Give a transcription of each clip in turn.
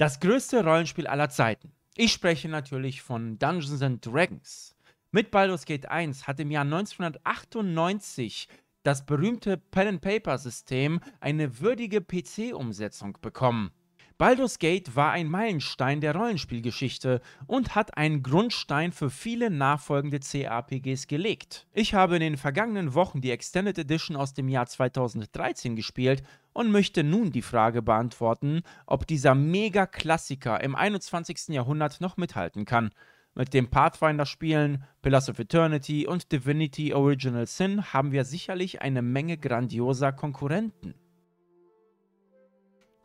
Das größte Rollenspiel aller Zeiten. Ich spreche natürlich von Dungeons and Dragons. Mit Baldur's Gate 1 hat im Jahr 1998 das berühmte Pen and Paper System eine würdige PC-Umsetzung bekommen. Baldur's Gate war ein Meilenstein der Rollenspielgeschichte und hat einen Grundstein für viele nachfolgende CRPGs gelegt. Ich habe in den vergangenen Wochen die Extended Edition aus dem Jahr 2013 gespielt und möchte nun die Frage beantworten, ob dieser Mega-Klassiker im 21. Jahrhundert noch mithalten kann. Mit den Pathfinder-Spielen, Pillars of Eternity und Divinity Original Sin haben wir sicherlich eine Menge grandioser Konkurrenten.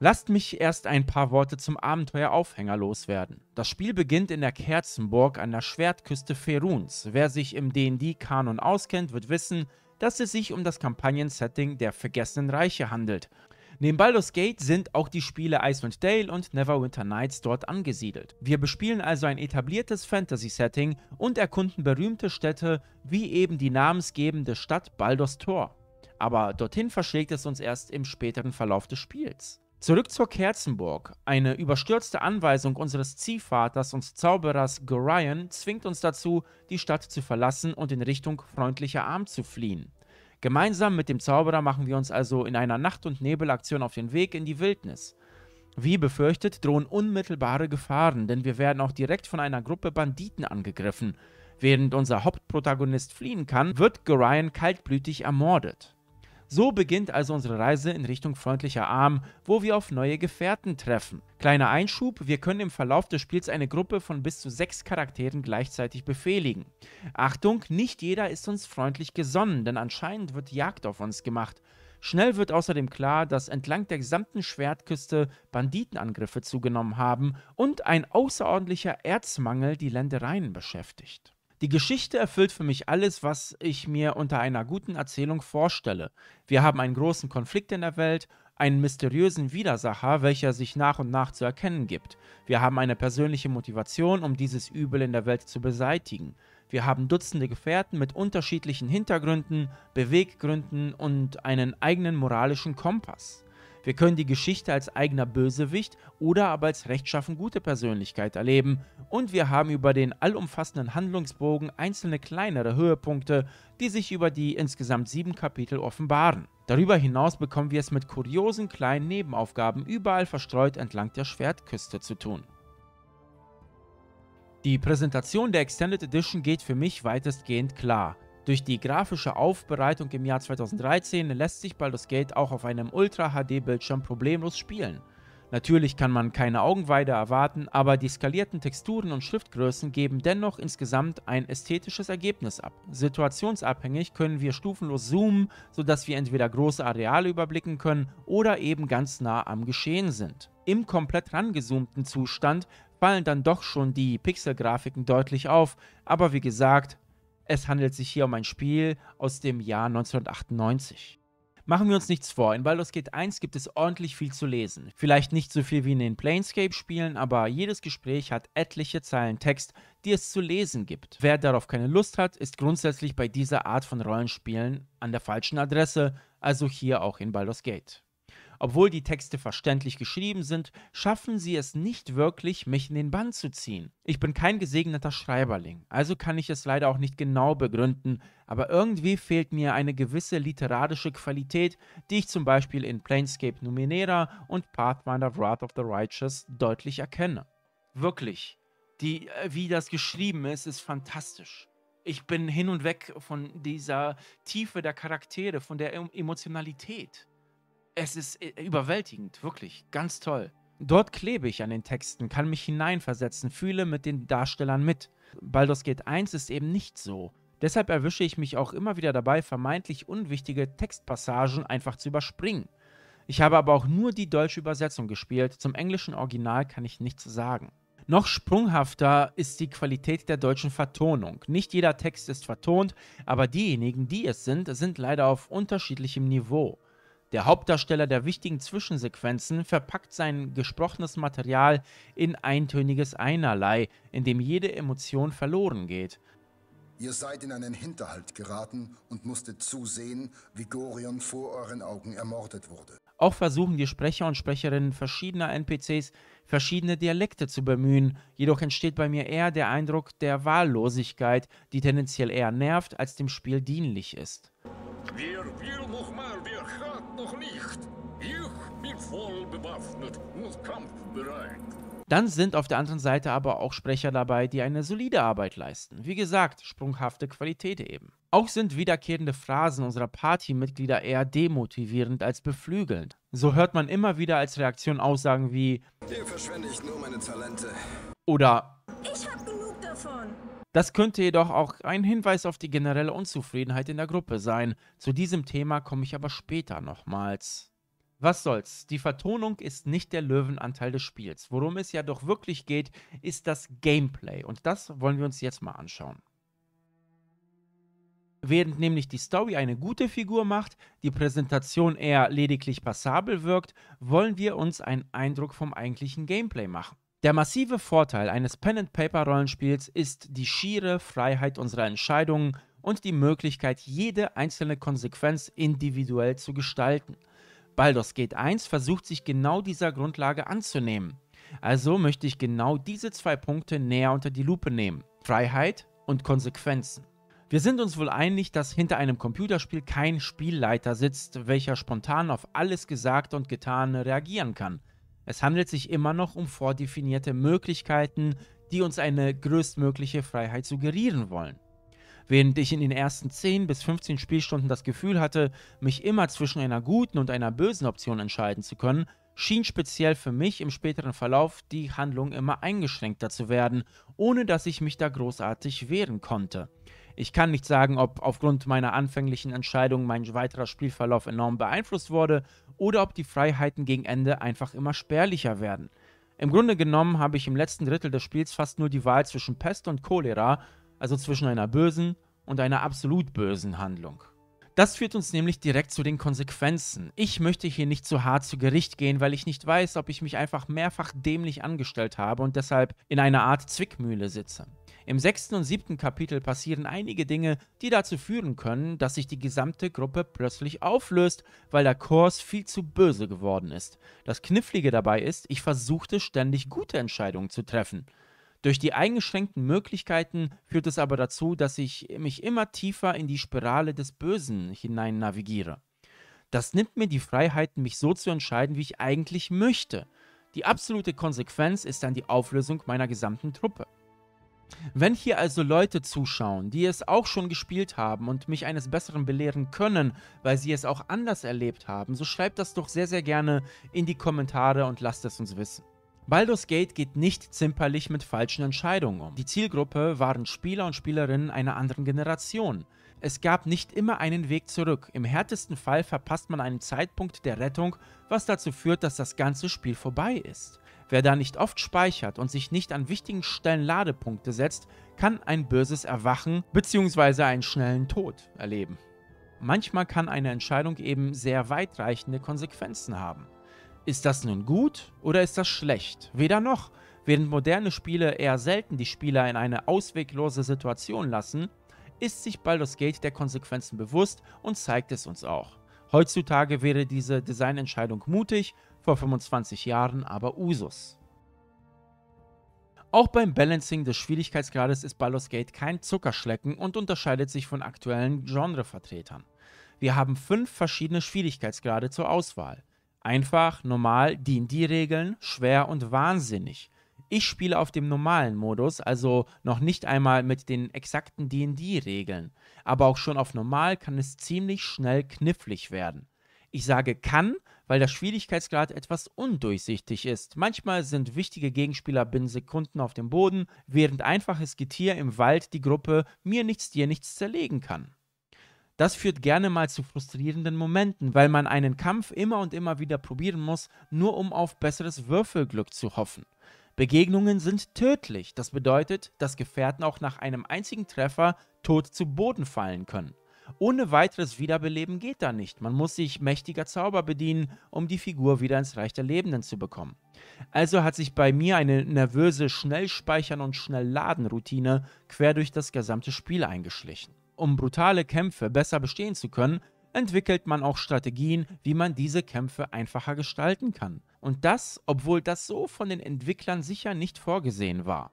Lasst mich erst ein paar Worte zum Abenteueraufhänger loswerden. Das Spiel beginnt in der Kerzenburg an der Schwertküste Feruns. Wer sich im D&D-Kanon auskennt, wird wissen, dass es sich um das Kampagnen-Setting der Vergessenen Reiche handelt. Neben Baldur's Gate sind auch die Spiele Icewind Dale und Neverwinter Nights dort angesiedelt. Wir bespielen also ein etabliertes Fantasy-Setting und erkunden berühmte Städte wie eben die namensgebende Stadt Baldur's Tor. Aber dorthin verschlägt es uns erst im späteren Verlauf des Spiels. Zurück zur Kerzenburg. Eine überstürzte Anweisung unseres Ziehvaters und Zauberers Gorion zwingt uns dazu, die Stadt zu verlassen und in Richtung freundlicher Arm zu fliehen. Gemeinsam mit dem Zauberer machen wir uns also in einer Nacht- und Nebelaktion auf den Weg in die Wildnis. Wie befürchtet, drohen unmittelbare Gefahren, denn wir werden auch direkt von einer Gruppe Banditen angegriffen. Während unser Hauptprotagonist fliehen kann, wird Gorion kaltblütig ermordet. So beginnt also unsere Reise in Richtung freundlicher Arm, wo wir auf neue Gefährten treffen. Kleiner Einschub, wir können im Verlauf des Spiels eine Gruppe von bis zu sechs Charakteren gleichzeitig befehligen. Achtung, nicht jeder ist uns freundlich gesonnen, denn anscheinend wird Jagd auf uns gemacht. Schnell wird außerdem klar, dass entlang der gesamten Schwertküste Banditenangriffe zugenommen haben und ein außerordentlicher Erzmangel die Ländereien beschäftigt. Die Geschichte erfüllt für mich alles, was ich mir unter einer guten Erzählung vorstelle. Wir haben einen großen Konflikt in der Welt, einen mysteriösen Widersacher, welcher sich nach und nach zu erkennen gibt. Wir haben eine persönliche Motivation, um dieses Übel in der Welt zu beseitigen. Wir haben Dutzende Gefährten mit unterschiedlichen Hintergründen, Beweggründen und einen eigenen moralischen Kompass. Wir können die Geschichte als eigener Bösewicht oder aber als rechtschaffen gute Persönlichkeit erleben und wir haben über den allumfassenden Handlungsbogen einzelne kleinere Höhepunkte, die sich über die insgesamt sieben Kapitel offenbaren. Darüber hinaus bekommen wir es mit kuriosen kleinen Nebenaufgaben überall verstreut entlang der Schwertküste zu tun. Die Präsentation der Extended Edition geht für mich weitestgehend klar. Durch die grafische Aufbereitung im Jahr 2013 lässt sich Baldur's Gate auch auf einem Ultra-HD-Bildschirm problemlos spielen. Natürlich kann man keine Augenweide erwarten, aber die skalierten Texturen und Schriftgrößen geben dennoch insgesamt ein ästhetisches Ergebnis ab. Situationsabhängig können wir stufenlos zoomen, sodass wir entweder große Areale überblicken können oder eben ganz nah am Geschehen sind. Im komplett rangezoomten Zustand fallen dann doch schon die Pixelgrafiken deutlich auf, aber wie gesagt, es handelt sich hier um ein Spiel aus dem Jahr 1998. Machen wir uns nichts vor, in Baldur's Gate 1 gibt es ordentlich viel zu lesen. Vielleicht nicht so viel wie in den Planescape-Spielen, aber jedes Gespräch hat etliche Zeilen Text, die es zu lesen gibt. Wer darauf keine Lust hat, ist grundsätzlich bei dieser Art von Rollenspielen an der falschen Adresse, also hier auch in Baldur's Gate. Obwohl die Texte verständlich geschrieben sind, schaffen sie es nicht wirklich, mich in den Bann zu ziehen. Ich bin kein gesegneter Schreiberling, also kann ich es leider auch nicht genau begründen, aber irgendwie fehlt mir eine gewisse literarische Qualität, die ich zum Beispiel in Planescape Numenera und Pathfinder Wrath of the Righteous deutlich erkenne. Wirklich, die, äh, wie das geschrieben ist, ist fantastisch ich bin hin und weg von dieser Tiefe der Charaktere, von der Emotionalität es ist äh, überwältigend, wirklich, ganz toll. Dort klebe ich an den Texten, kann mich hineinversetzen, fühle mit den Darstellern mit. Baldur's Gate 1 ist eben nicht so. Deshalb erwische ich mich auch immer wieder dabei, vermeintlich unwichtige Textpassagen einfach zu überspringen. Ich habe aber auch nur die deutsche Übersetzung gespielt, zum englischen Original kann ich nichts sagen. Noch sprunghafter ist die Qualität der deutschen Vertonung. Nicht jeder Text ist vertont, aber diejenigen, die es sind, sind leider auf unterschiedlichem Niveau. Der Hauptdarsteller der wichtigen Zwischensequenzen verpackt sein gesprochenes Material in eintöniges Einerlei, in dem jede Emotion verloren geht. Ihr seid in einen Hinterhalt geraten und musstet zusehen, wie Gorion vor euren Augen ermordet wurde. Auch versuchen die Sprecher und Sprecherinnen verschiedener NPCs verschiedene Dialekte zu bemühen, jedoch entsteht bei mir eher der Eindruck der Wahllosigkeit, die tendenziell eher nervt, als dem Spiel dienlich ist. Wir, wir, nochmal, wir noch nicht. Ich bin voll bewaffnet und kampfbereit. Dann sind auf der anderen Seite aber auch Sprecher dabei, die eine solide Arbeit leisten. Wie gesagt, sprunghafte Qualität eben. Auch sind wiederkehrende Phrasen unserer Partymitglieder eher demotivierend als beflügelnd. So hört man immer wieder als Reaktion Aussagen wie Hier verschwende ich nur meine Talente. Oder Ich hab genug davon. Das könnte jedoch auch ein Hinweis auf die generelle Unzufriedenheit in der Gruppe sein. Zu diesem Thema komme ich aber später nochmals. Was soll's, die Vertonung ist nicht der Löwenanteil des Spiels. Worum es ja doch wirklich geht, ist das Gameplay und das wollen wir uns jetzt mal anschauen. Während nämlich die Story eine gute Figur macht, die Präsentation eher lediglich passabel wirkt, wollen wir uns einen Eindruck vom eigentlichen Gameplay machen. Der massive Vorteil eines Pen-and-Paper-Rollenspiels ist die schiere Freiheit unserer Entscheidungen und die Möglichkeit, jede einzelne Konsequenz individuell zu gestalten. Baldur's Gate 1 versucht sich genau dieser Grundlage anzunehmen. Also möchte ich genau diese zwei Punkte näher unter die Lupe nehmen. Freiheit und Konsequenzen. Wir sind uns wohl einig, dass hinter einem Computerspiel kein Spielleiter sitzt, welcher spontan auf alles Gesagte und Getane reagieren kann. Es handelt sich immer noch um vordefinierte Möglichkeiten, die uns eine größtmögliche Freiheit suggerieren wollen. Während ich in den ersten 10 bis 15 Spielstunden das Gefühl hatte, mich immer zwischen einer guten und einer bösen Option entscheiden zu können, schien speziell für mich im späteren Verlauf die Handlung immer eingeschränkter zu werden, ohne dass ich mich da großartig wehren konnte. Ich kann nicht sagen, ob aufgrund meiner anfänglichen Entscheidung mein weiterer Spielverlauf enorm beeinflusst wurde oder ob die Freiheiten gegen Ende einfach immer spärlicher werden. Im Grunde genommen habe ich im letzten Drittel des Spiels fast nur die Wahl zwischen Pest und Cholera, also zwischen einer bösen und einer absolut bösen Handlung. Das führt uns nämlich direkt zu den Konsequenzen. Ich möchte hier nicht zu hart zu Gericht gehen, weil ich nicht weiß, ob ich mich einfach mehrfach dämlich angestellt habe und deshalb in einer Art Zwickmühle sitze. Im sechsten und siebten Kapitel passieren einige Dinge, die dazu führen können, dass sich die gesamte Gruppe plötzlich auflöst, weil der Kurs viel zu böse geworden ist. Das Knifflige dabei ist, ich versuchte ständig gute Entscheidungen zu treffen. Durch die eingeschränkten Möglichkeiten führt es aber dazu, dass ich mich immer tiefer in die Spirale des Bösen hinein navigiere. Das nimmt mir die Freiheit, mich so zu entscheiden, wie ich eigentlich möchte. Die absolute Konsequenz ist dann die Auflösung meiner gesamten Truppe. Wenn hier also Leute zuschauen, die es auch schon gespielt haben und mich eines Besseren belehren können, weil sie es auch anders erlebt haben, so schreibt das doch sehr, sehr gerne in die Kommentare und lasst es uns wissen. Baldur's Gate geht nicht zimperlich mit falschen Entscheidungen um. Die Zielgruppe waren Spieler und Spielerinnen einer anderen Generation. Es gab nicht immer einen Weg zurück. Im härtesten Fall verpasst man einen Zeitpunkt der Rettung, was dazu führt, dass das ganze Spiel vorbei ist. Wer da nicht oft speichert und sich nicht an wichtigen Stellen Ladepunkte setzt, kann ein böses Erwachen bzw. einen schnellen Tod erleben. Manchmal kann eine Entscheidung eben sehr weitreichende Konsequenzen haben. Ist das nun gut oder ist das schlecht? Weder noch. Während moderne Spiele eher selten die Spieler in eine ausweglose Situation lassen, ist sich Baldur's Gate der Konsequenzen bewusst und zeigt es uns auch. Heutzutage wäre diese Designentscheidung mutig, vor 25 Jahren aber Usus. Auch beim Balancing des Schwierigkeitsgrades ist Baldur's Gate kein Zuckerschlecken und unterscheidet sich von aktuellen Genrevertretern. Wir haben fünf verschiedene Schwierigkeitsgrade zur Auswahl. Einfach, normal, D&D-Regeln, schwer und wahnsinnig. Ich spiele auf dem normalen Modus, also noch nicht einmal mit den exakten DD-Regeln. Aber auch schon auf normal kann es ziemlich schnell knifflig werden. Ich sage kann, weil der Schwierigkeitsgrad etwas undurchsichtig ist. Manchmal sind wichtige Gegenspieler binnen Sekunden auf dem Boden, während einfaches Getier im Wald die Gruppe mir nichts, dir nichts zerlegen kann. Das führt gerne mal zu frustrierenden Momenten, weil man einen Kampf immer und immer wieder probieren muss, nur um auf besseres Würfelglück zu hoffen. Begegnungen sind tödlich. Das bedeutet, dass Gefährten auch nach einem einzigen Treffer tot zu Boden fallen können. Ohne weiteres Wiederbeleben geht da nicht. Man muss sich mächtiger Zauber bedienen, um die Figur wieder ins Reich der Lebenden zu bekommen. Also hat sich bei mir eine nervöse Schnellspeichern- und Schnellladen-Routine quer durch das gesamte Spiel eingeschlichen. Um brutale Kämpfe besser bestehen zu können, entwickelt man auch Strategien, wie man diese Kämpfe einfacher gestalten kann. Und das, obwohl das so von den Entwicklern sicher nicht vorgesehen war.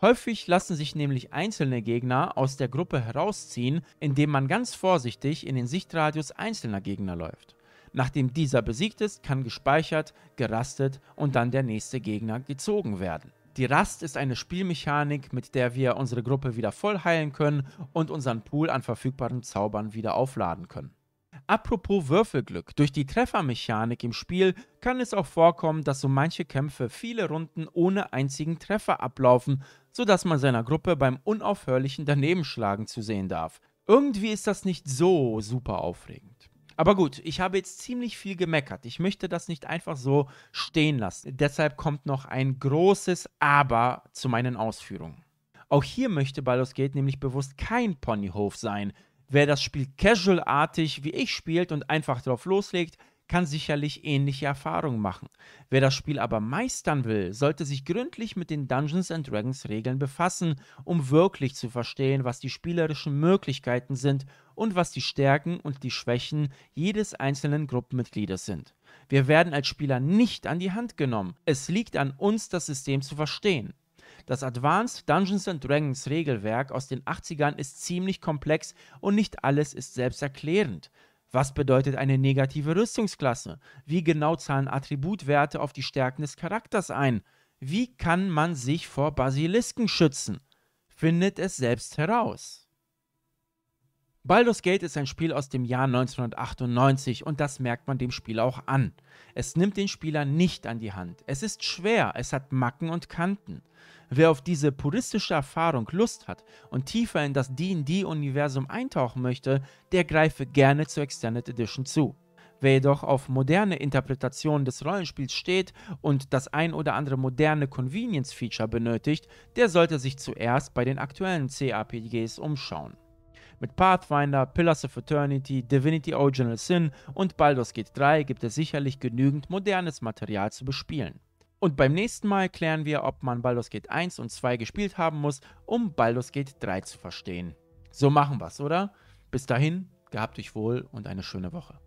Häufig lassen sich nämlich einzelne Gegner aus der Gruppe herausziehen, indem man ganz vorsichtig in den Sichtradius einzelner Gegner läuft. Nachdem dieser besiegt ist, kann gespeichert, gerastet und dann der nächste Gegner gezogen werden. Die Rast ist eine Spielmechanik, mit der wir unsere Gruppe wieder voll heilen können und unseren Pool an verfügbaren Zaubern wieder aufladen können. Apropos Würfelglück, durch die Treffermechanik im Spiel kann es auch vorkommen, dass so manche Kämpfe viele Runden ohne einzigen Treffer ablaufen, sodass man seiner Gruppe beim unaufhörlichen Danebenschlagen zu sehen darf. Irgendwie ist das nicht so super aufregend. Aber gut, ich habe jetzt ziemlich viel gemeckert. Ich möchte das nicht einfach so stehen lassen. Deshalb kommt noch ein großes Aber zu meinen Ausführungen. Auch hier möchte Baldur's Gate nämlich bewusst kein Ponyhof sein, Wer das Spiel casualartig wie ich spielt und einfach drauf loslegt, kann sicherlich ähnliche Erfahrungen machen. Wer das Spiel aber meistern will, sollte sich gründlich mit den Dungeons and Dragons Regeln befassen, um wirklich zu verstehen, was die spielerischen Möglichkeiten sind und was die Stärken und die Schwächen jedes einzelnen Gruppenmitgliedes sind. Wir werden als Spieler nicht an die Hand genommen. Es liegt an uns, das System zu verstehen. Das Advanced Dungeons and Dragons Regelwerk aus den 80ern ist ziemlich komplex und nicht alles ist selbsterklärend. Was bedeutet eine negative Rüstungsklasse? Wie genau zahlen Attributwerte auf die Stärken des Charakters ein? Wie kann man sich vor Basilisken schützen? Findet es selbst heraus. Baldur's Gate ist ein Spiel aus dem Jahr 1998 und das merkt man dem Spiel auch an. Es nimmt den Spieler nicht an die Hand. Es ist schwer, es hat Macken und Kanten. Wer auf diese puristische Erfahrung Lust hat und tiefer in das DD-Universum eintauchen möchte, der greife gerne zur Extended Edition zu. Wer jedoch auf moderne Interpretationen des Rollenspiels steht und das ein oder andere moderne Convenience-Feature benötigt, der sollte sich zuerst bei den aktuellen CRPGs umschauen. Mit Pathfinder, Pillars of Eternity, Divinity Original Sin und Baldur's Gate 3 gibt es sicherlich genügend modernes Material zu bespielen. Und beim nächsten Mal klären wir, ob man Baldur's Gate 1 und 2 gespielt haben muss, um Baldur's Gate 3 zu verstehen. So machen wir's, oder? Bis dahin, gehabt euch wohl und eine schöne Woche.